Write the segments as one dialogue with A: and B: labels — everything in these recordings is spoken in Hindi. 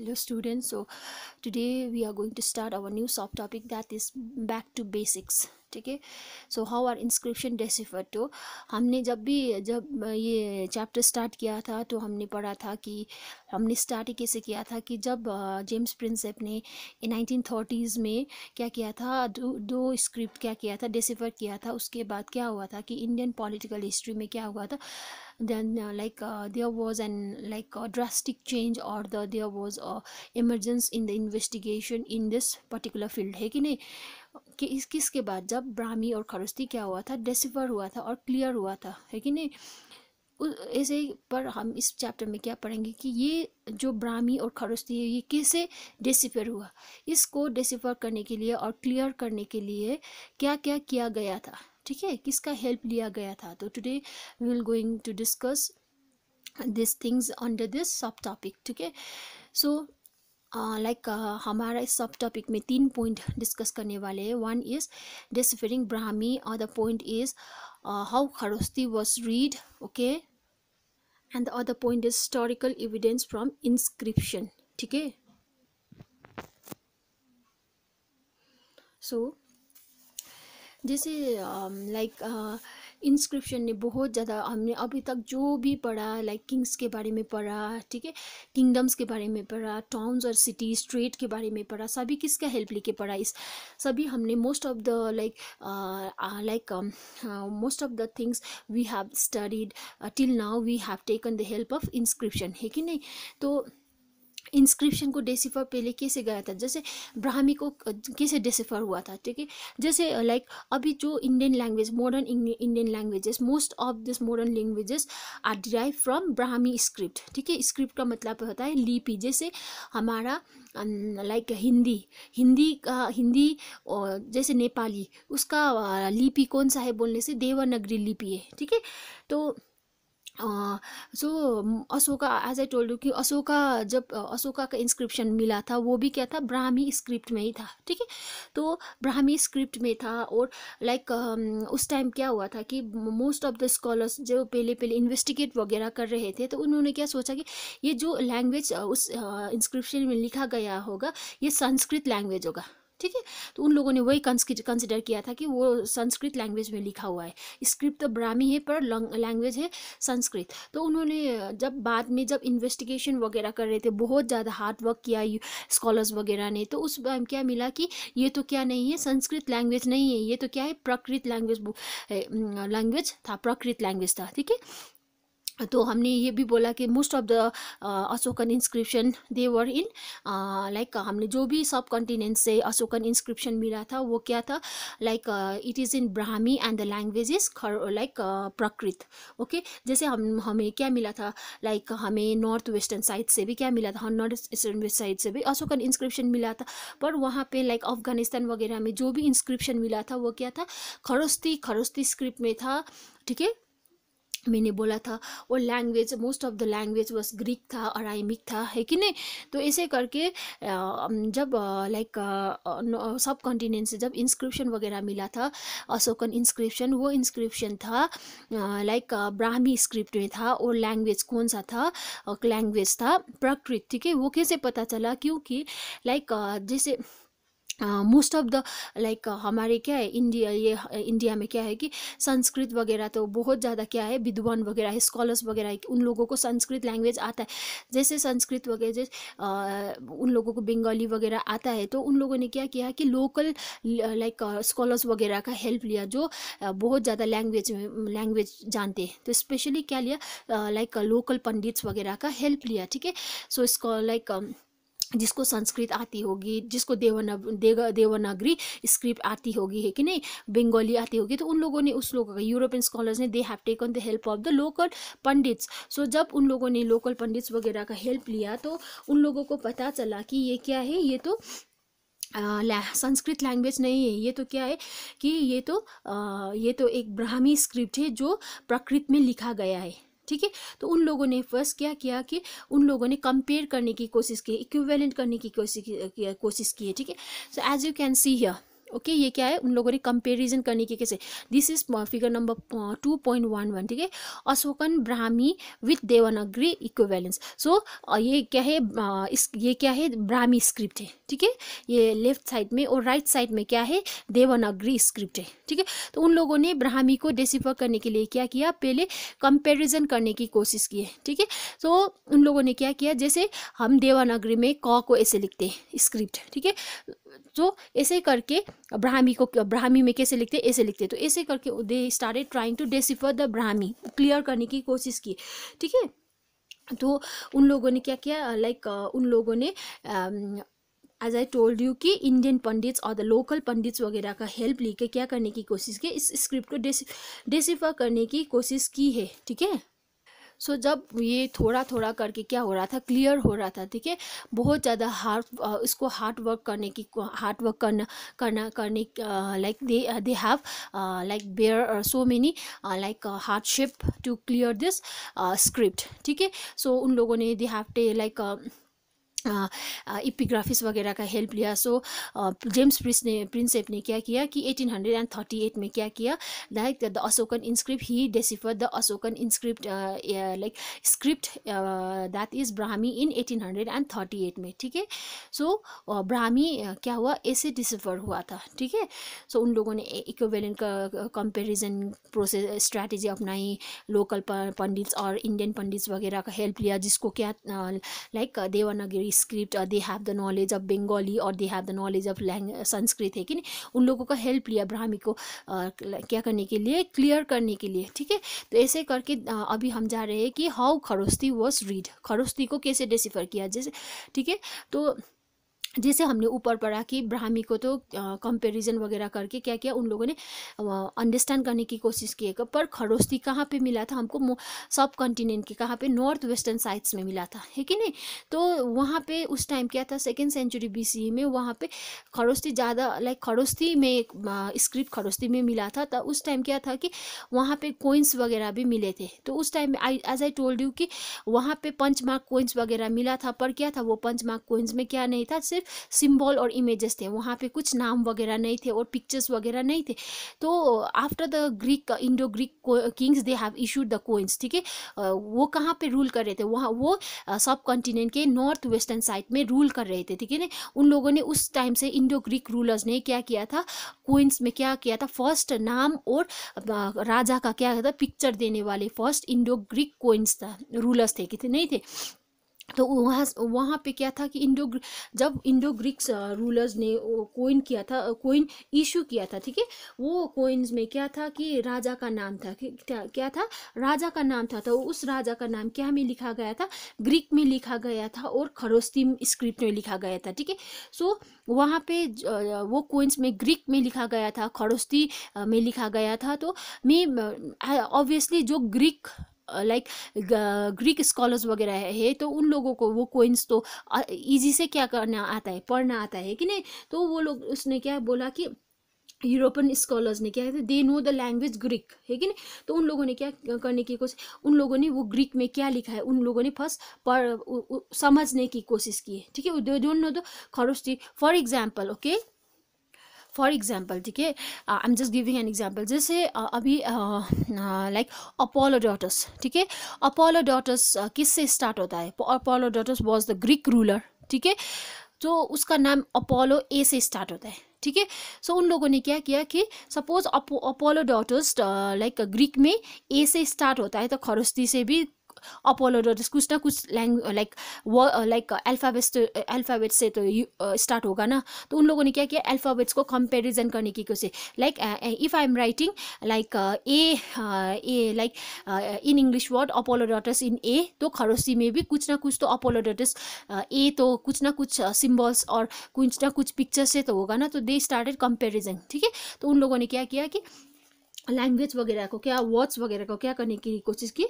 A: hello students so today we are going to start our new subtopic that is back to basics ठीक है so how are inscription decipher तो हमने जब भी जब ये चैप्टर स्टार्ट किया था तो हमने पढ़ा था कि हमने स्टार्ट कैसे किया था कि जब जेम्स प्रिंसेप ने नाइनटीन थर्टीज़ में क्या किया था दो दो स्क्रिप्ट क्या किया था डेसिफर किया था उसके बाद क्या हुआ था कि इंडियन पॉलिटिकल हिस्ट्री में क्या हुआ था then uh, like uh, there was an like a drastic change or the there was a emergence in the investigation in this particular field है कि नहीं कि इस किस के बाद जब ब्राह्मी और खरस्ती क्या हुआ था डेसिफर हुआ था और क्लियर हुआ था है कि नहीं ऐसे पर हम इस चैप्टर में क्या पढ़ेंगे कि ये जो ब्राह्मी और खरस्ती है ये कैसे डेसिफर हुआ इसको डेसिफर करने के लिए और क्लियर करने के लिए क्या क्या किया गया था ठीक है किसका हेल्प लिया गया था तो today we will going to discuss this things under this subtopic ठीक है सो लाइक uh, uh, हमारा इस सब टॉपिक में तीन पॉइंट डिस्कस करने वाले हैं वन इज़ डिसफरिंग ब्राह्मी और the point is how Kharosthi was read okay and the other point is historical evidence from inscription ठीक है सो जैसे लाइक इंस्क्रिप्शन ने बहुत ज़्यादा हमने अभी तक जो भी पढ़ा लाइक किंग्स के बारे में पढ़ा ठीक है किंगडम्स के बारे में पढ़ा टाउन्स और सिटी स्ट्रेट के बारे में पढ़ा सभी किसका हेल्प लेके पढ़ा इस सभी हमने most of the like like most of the things we have studied till now we have taken the help of inscription है कि नहीं तो इंस्क्रिप्शन को डेसिफर पहले कैसे गया था जैसे ब्राह्मी को कैसे डेसिफर हुआ था ठीक है जैसे लाइक अभी जो Indian language modern Indian languages most of this modern languages are derive from Brahmi script ठीक है स्क्रिप्ट का मतलब होता है लिपि जैसे हमारा लाइक हिंदी हिंदी का हिंदी और जैसे नेपाली उसका लिपि कौन सा है बोलने से देवनागरी लिपि है ठीक है तो so Ashoka as I told you कि अशोका जब अशोका का इंस्क्रिप्शन मिला था वो भी क्या था ब्राह्मी स्क्रिप्ट में ही था ठीक है तो ब्राह्मी स्क्रिप्ट में था और लाइक like, um, उस टाइम क्या हुआ था कि मोस्ट ऑफ द स्कॉलर्स जो पहले पहले इन्वेस्टिगेट वगैरह कर रहे थे तो उन्होंने क्या सोचा कि ये जो लैंग्वेज उस इंस्क्रिप्शन में लिखा गया होगा ये संस्कृत लैंग्वेज होगा ठीक है तो उन लोगों ने वही कंसिडर किया था कि वो संस्कृत लैंग्वेज में लिखा हुआ है स्क्रिप्ट तो ब्राह्मी है पर लैंग्वेज है संस्कृत तो उन्होंने जब बाद में जब इन्वेस्टिगेशन वगैरह कर रहे थे बहुत ज़्यादा हार्ड वर्क किया स्कॉलर्स वगैरह ने तो उस क्या मिला कि ये तो क्या नहीं है संस्कृत लैंग्वेज नहीं है ये तो क्या है प्रकृत लैंग्वेज लैंग्वेज था प्रकृत लैंग्वेज था ठीक है तो हमने ये भी बोला कि most of the Ashokan inscription they were in like हमने जो भी सब कॉन्टिनेंट से अशोकन इंस्क्रिप्शन मिला था वो क्या था like it is in Brahmi and the language is like Prakrit okay जैसे हम हमें क्या मिला था लाइक like, हमें नॉर्थ वेस्टर्न साइड से भी क्या मिला था नॉर्थ ईस्टर्न साइड से भी अशोकन इंस्क्रिप्शन मिला था पर वहाँ पर लाइक like, अफगानिस्तान वगैरह में जो भी इंस्क्रिप्शन मिला था वो क्या था खरोस्ती खरोस्ती स्क्रिप्ट में था ठीक है मैंने बोला था वो language most of the language was Greek था अराइमिक था है कि नहीं तो ऐसे करके जब लाइक सब कॉन्टिनेंट से जब इंस्क्रिप्शन वगैरह मिला था अशोकन इंस्क्रिप्शन वो इंस्क्रिप्शन था लाइक ब्राह्मी स्क्रिप्ट में था और लैंग्वेज कौन सा था लैंग्वेज था प्रकृत ठीक है वो कैसे पता चला क्योंकि लाइक जैसे मोस्ट ऑफ द लाइक हमारे क्या है इंडिया ये इंडिया में क्या है कि संस्कृत वगैरह तो बहुत ज़्यादा क्या है विद्वान वगैरह है स्कॉलर्स वगैरह है उन लोगों को संस्कृत लैंग्वेज आता है जैसे संस्कृत वगैरह जैसे उन लोगों को बंगाली वगैरह आता है तो उन लोगों ने क्या किया कि लोकल लाइक स्कॉलर्स वगैरह का हेल्प लिया जो बहुत ज़्यादा लैंग्वेज में लैंग्वेज जानते हैं तो स्पेशली क्या लिया लाइक लोकल पंडित्स वगैरह का हेल्प लिया ठीक है सो इसको लाइक जिसको संस्कृत आती होगी जिसको देवनग देव देवनागरी स्क्रिप्ट आती होगी है कि नहीं बंगाली आती होगी तो उन लोगों ने उस लोगों का यूरोपियन स्कॉलर्स ने they have taken the help of the local pandits so जब उन लोगों ने लोकल पंडित्स वगैरह का हेल्प लिया तो उन लोगों को पता चला कि ये क्या है ये तो संस्कृत लैंग्वेज नहीं है ये तो क्या है कि ये तो आ, ये तो एक ब्राह्मी स्क्रिप्ट है जो प्रकृत में लिखा गया है ठीक है तो उन लोगों ने फर्स्ट क्या किया कि उन लोगों ने कंपेयर करने की कोशिश की इक्विवेलेंट करने की कोशिश की कोशिश की है ठीक है so as you can see here okay ये क्या है उन लोगों ने कंपेरिजन करने की कैसे this is figure number two point one one ठीक है Ashokan Brahmi with Devanagari equivalence so ये क्या है इस ये क्या है ब्राह्मी स्क्रिप्ट है ठीक है ये लेफ्ट साइड में और राइट साइड में क्या है देवनाग्री स्क्रिप्ट है ठीक है तो उन लोगों ने ब्राह्मी को डेसीफर करने के लिए क्या किया पहले कंपेरिजन करने की कोशिश की है ठीक है तो उन लोगों ने क्या किया जैसे हम देवानगरी में क को ऐसे लिखते हैं स्क्रिप्ट ठीक है तो ऐसे करके ब्राह्मी को ब्राह्मी में कैसे लिखते ऐसे लिखते तो ऐसे करके they started trying to decipher the Brahmi clear करने की कोशिश की ठीक है तो उन लोगों ने क्या किया लाइक uh, उन लोगों ने एज आई टोल्ड यू कि इंडियन पंडित्स और द लोकल पंडित्स वगैरह का हेल्प लेके क्या करने की कोशिश की इस स्क्रिप्ट को डेसिफर करने की कोशिश की है ठीक है सो जब ये थोड़ा थोड़ा करके क्या हो रहा था क्लियर हो रहा था ठीक है बहुत ज़्यादा हार्ड इसको हार्ड वर्क करने की हार्ड वर्क करना करना करने like they they have like bear so many like hardship to clear this script ठीक है सो उन लोगों ने दे हैव टे लाइक इपिग्राफिस वगैरह का हेल्प लिया सो जेम्स प्रिंस ने प्रिंसेप ने क्या किया कि 1838 में क्या किया लाइक द अशोकन इंस्क्रिप्ट ही decipher the Ashokan inscript like script that is Brahmi in 1838 में ठीक है सो ब्राह्मी क्या हुआ ऐसे डिसिफर हुआ था ठीक है सो उन लोगों ने इक्वेलेंट का कंपेरिजन प्रोसेस स्ट्रैटेजी अपनाई लोकल पंडित्स और इंडियन पंडित्स वगैरह का हेल्प लिया जिसको क्या like Devanagari script they have the knowledge of Bengali और they have the knowledge of लैंग संस्कृत है कि नहीं उन लोगों का हेल्प लिया ब्राह्मी को uh, क्या करने के लिए क्लियर करने के लिए ठीक है तो ऐसे करके uh, अभी हम जा रहे हैं कि how Kharosthi was read Kharosthi को कैसे डिसिफर किया जैसे ठीक है तो जैसे हमने ऊपर पढ़ा कि ब्राह्मी को तो कंपैरिजन वगैरह करके क्या किया उन लोगों ने अंडरस्टैंड करने की कोशिश है पर खरोस्ती कहाँ पे मिला था हमको सब कॉन्टिनेंट के कहाँ पे नॉर्थ वेस्टर्न साइड्स में मिला था है कि नहीं तो वहाँ पे उस टाइम क्या था सेकेंड सेंचुरी बी में वहाँ पे खरोस्ती ज़्यादा लाइक खरोस्ती में स्क्रिप्ट खरोस्ती में मिला था तो उस टाइम क्या था कि वहाँ पर कोइंस वगैरह भी मिले थे तो उस time I as I told you कि वहाँ पर पंच मार्क कोइंस वगैरह मिला था पर क्या था वो पंच मार्क कोइंस में क्या नहीं था सिर्फ सिर्फ सिम्बल और इमेजेस थे वहाँ पे कुछ नाम वगैरह नहीं थे और पिक्चर्स वगैरह नहीं थे तो after the Greek Indo Greek kings they have issued the coins ठीक है वो कहाँ पे रूल कर रहे थे वहाँ वो सब कॉन्टिनेंट के नॉर्थ वेस्टर्न साइड में रूल कर रहे थे ठीक है ना उन लोगों ने उस टाइम से इंडो ग्रीक रूलर्स ने क्या किया था कोइंस में क्या किया था फर्स्ट नाम और राजा का क्या था पिक्चर देने वाले फर्स्ट इंडो ग्रीक कोइंस था रूलर्स थे कितने नहीं थे तो वहाँ वहाँ पे क्या था कि इंडो जब इंडो ग्रीक्स रूलर्स ने कोइन किया था कोइन इशू किया था ठीक है वो कोइन्स में क्या था कि राजा का नाम था क्या था राजा का नाम था तो उस राजा का नाम क्या में लिखा गया था ग्रीक में लिखा गया था और खरोस्ती स्क्रिप्ट में लिखा गया था ठीक है सो वहाँ पे वो कोइंस में ग्रीक में लिखा गया था खरोस्ती में लिखा गया था तो मैं ऑब्वियसली जो ग्रीक लाइक ग्रीक स्कॉलर्स वगैरह है तो उन लोगों को वो कोइंस तो ईजी से क्या करना आता है पढ़ना आता है कि नहीं तो वो लोग उसने क्या बोला कि यूरोपियन स्कॉलर्स ने क्या they know the language Greek है कि नहीं तो उन लोगों ने क्या करने की कोशिश उन लोगों ने वो ग्रीक में क्या लिखा है उन लोगों ने फर्स्ट पर समझने की कोशिश की है ठीक है they don't know the Kharosthi for example okay for example ठीक है I am just giving an example जैसे uh, अभी लाइक अपोलो डॉटर्स ठीक है अपोलो किस से स्टार्ट होता है Apollo daughters was the Greek ruler ठीक है तो उसका नाम अपोलो ए से स्टार्ट होता है ठीक है सो उन लोगों ने क्या किया कि suppose Apollo daughters like Greek में ए से स्टार्ट होता है तो खरोस्ती से भी अपोलो डॉट कुछ ना कुछ लैंग लाइक व लाइक अल्फ़ाबेट्स तो अल्फ़ाबेट्स से तो स्टार्ट uh, होगा ना तो उन लोगों ने क्या किया अल्फ़ाबेट्स को कंपेरिजन करने की कोशिश like if I am writing like A A like in English word Apollo dots in A तो खरोसी में भी कुछ ना कुछ तो अपोलो डॉटस ए तो कुछ ना कुछ सिम्बल्स uh, और कुछ ना कुछ पिक्चर से तो होगा ना तो दे स्टार्टेड कंपेरिजन ठीक है तो उन लोगों ने क्या किया कि लैंग्वेज वगैरह को क्या वर्ड्स वगैरह को क्या करने की कोशिश की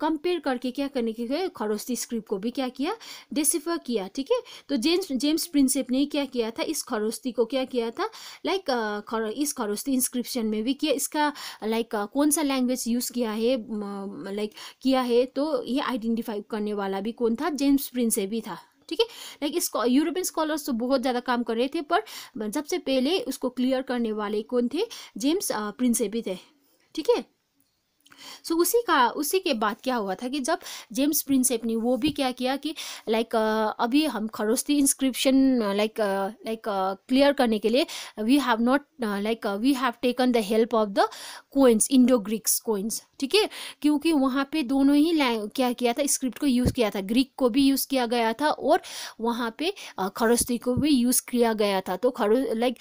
A: कंपेयर करके क्या करने की खरोस्ती स्क्रिप्ट को भी क्या किया डिसिफर किया ठीक है तो जेम्स जेम्स प्रिंसेप ने क्या किया था इस खरोस्ती को क्या किया था लाइक खर, इस खरोस्ती इंस्क्रिप्शन में भी किया इसका लाइक कौन सा लैंग्वेज यूज़ किया है लाइक किया है तो ये आइडेंटिफाई करने वाला भी कौन था जेम्स प्रिंसेप ही था ठीक है लाइक यूरोपियन स्कॉलर्स तो बहुत ज़्यादा काम कर रहे थे पर सबसे पहले उसको क्लियर करने वाले कौन थे जेम्स प्रिंसेपी थे ठीक है सो so, उसी का उसी के बाद क्या हुआ था कि जब जेम्स प्रिंसेप ने वो भी क्या किया कि लाइक uh, अभी हम Kharosthi inscription like like clear करने के लिए we have not like we have taken the help of the coins Indo Greeks coins ठीक है क्योंकि वहाँ पे दोनों ही क्या किया था स्क्रिप्ट को यूज़ किया था ग्रीक को भी यूज़ किया गया था और वहाँ पे uh, खरोस्ती को भी यूज़ किया गया था तो खरो लाइक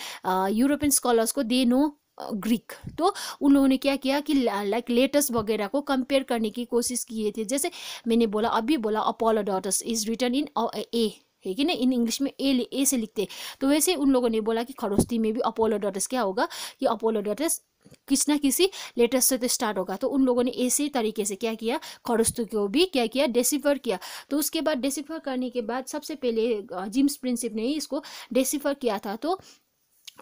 A: यूरोपियन स्कॉलर्स को दे नो ग्रीक तो उन्होंने क्या किया कि लाइक लेटेस्ट वगैरह को कंपेयर करने की कोशिश किए थे जैसे मैंने बोला अभी बोला Apollo daughters is written in A है कि ना इन इंग्लिश में ए ए से लिखते तो वैसे उन लोगों ने बोला कि खरोस्ती में भी अपोलो डॉटस क्या होगा कि अपोलो डॉटस किसी ना किसी लेटेस्ट से तो स्टार्ट होगा तो उन लोगों ने ऐसे तरीके से क्या किया खड़स्तु को भी क्या किया डेसिफर किया तो उसके बाद डेसिफर करने के बाद सबसे पहले जिम्स प्रिंसिप ने ही इसको डेसिफर किया था तो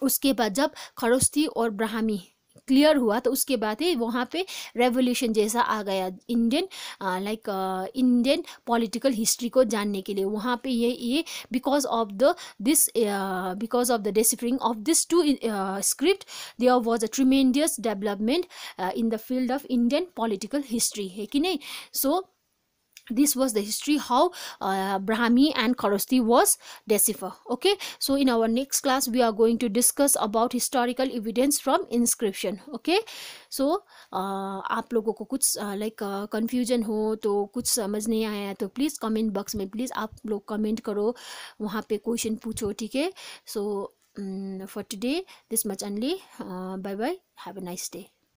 A: उसके बाद जब खरोस्ती और ब्राह्मी क्लियर हुआ तो उसके बाद ही वहाँ पे रेवोल्यूशन जैसा आ गया Indian like Indian political history को जानने के लिए वहाँ पे ये ये because of the this because of the deciphering of this two script there was a tremendous development in the field of Indian political history है कि नहीं सो so, this was the history how uh, brahmi and kharosthi was decipher okay so in our next class we are going to discuss about historical evidence from inscription okay so uh, aap logo ko kuch uh, like uh, confusion ho to kuch samajh nahi aaya to please comment box mein please aap log comment karo wahan pe question पे theek hai so um, for today this much only uh, bye bye have a nice day